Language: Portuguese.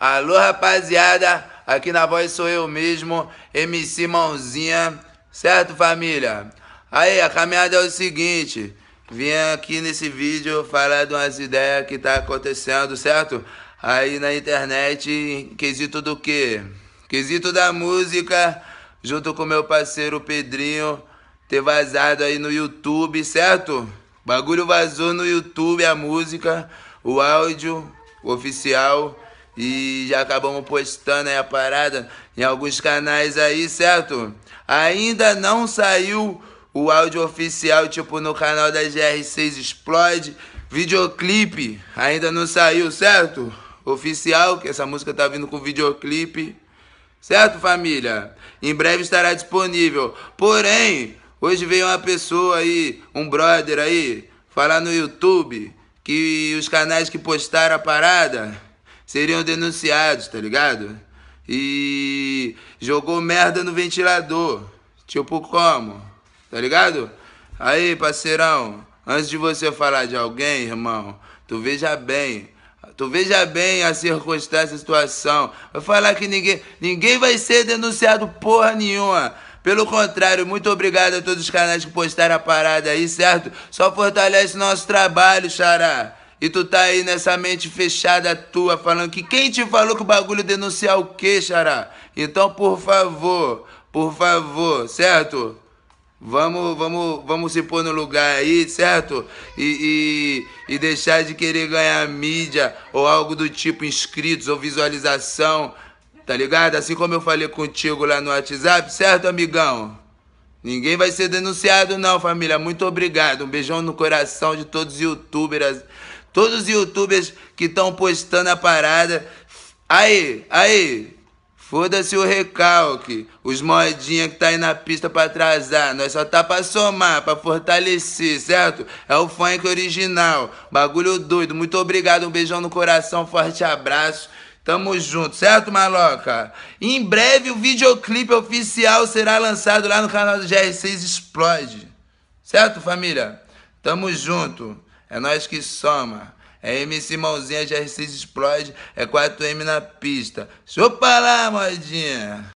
Alô, rapaziada, aqui na voz sou eu mesmo, MC Mãozinha, certo, família? Aí, a caminhada é o seguinte, vim aqui nesse vídeo falar de umas ideias que tá acontecendo, certo? Aí na internet, quesito do quê? Quesito da música, junto com meu parceiro Pedrinho, ter vazado aí no YouTube, certo? Bagulho vazou no YouTube a música, o áudio oficial e já acabamos postando aí a parada em alguns canais aí, certo? Ainda não saiu o áudio oficial, tipo no canal da GR6 Explode. Videoclipe ainda não saiu, certo? Oficial, que essa música tá vindo com videoclipe. Certo, família? Em breve estará disponível. Porém, hoje veio uma pessoa aí, um brother aí, falar no YouTube que os canais que postaram a parada seriam denunciados, tá ligado? E jogou merda no ventilador. Tipo como? Tá ligado? Aí, parceirão, antes de você falar de alguém, irmão, tu veja bem. Tu veja bem a circunstância, a situação. Vai falar que ninguém, ninguém vai ser denunciado porra nenhuma. Pelo contrário, muito obrigado a todos os canais que postaram a parada aí, certo? Só fortalece nosso trabalho, xará. E tu tá aí nessa mente fechada tua, falando que quem te falou que o bagulho denunciar o quê, xará? Então, por favor, por favor, certo? Vamos, vamos, vamos se pôr no lugar aí, certo? E, e, e deixar de querer ganhar mídia ou algo do tipo inscritos ou visualização, tá ligado? Assim como eu falei contigo lá no WhatsApp, certo, amigão? Ninguém vai ser denunciado, não, família. Muito obrigado. Um beijão no coração de todos os youtubers Todos os youtubers que estão postando a parada. Aí, aí, Foda-se o recalque, os modinha que tá aí na pista pra atrasar, nós só tá pra somar, pra fortalecer, certo? É o funk original, bagulho doido, muito obrigado, um beijão no coração, forte abraço, tamo junto, certo, maloca? Em breve o videoclipe oficial será lançado lá no canal do GR6 Explode, certo, família? Tamo junto. É nós que soma. É MC Mãozinha, GR6 Explode, é 4M na pista. Chupa lá, modinha!